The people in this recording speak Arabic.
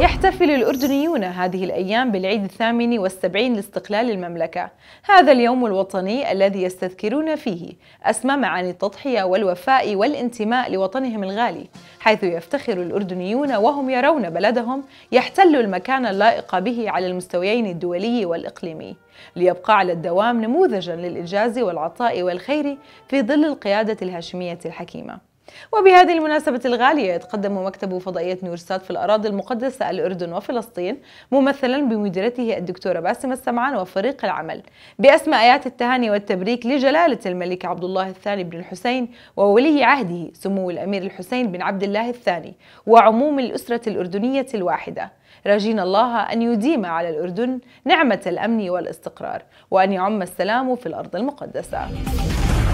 يحتفل الأردنيون هذه الأيام بالعيد الثامن والسبعين لاستقلال المملكة هذا اليوم الوطني الذي يستذكرون فيه أسمى معاني التضحية والوفاء والانتماء لوطنهم الغالي حيث يفتخر الأردنيون وهم يرون بلدهم يحتل المكان اللائق به على المستويين الدولي والإقليمي ليبقى على الدوام نموذجا للإنجاز والعطاء والخير في ظل القيادة الهاشمية الحكيمة وبهذه المناسبة الغالية يتقدم مكتب فضائية نورسات في الأراضي المقدسة الأردن وفلسطين ممثلا بمديرته الدكتورة باسم السمعان وفريق العمل بأسماء آيات التهاني والتبريك لجلالة الملك عبد الله الثاني بن الحسين وولي عهده سمو الأمير الحسين بن عبد الله الثاني وعموم الأسرة الأردنية الواحدة راجين الله أن يديم على الأردن نعمة الأمن والاستقرار وأن يعم السلام في الأرض المقدسة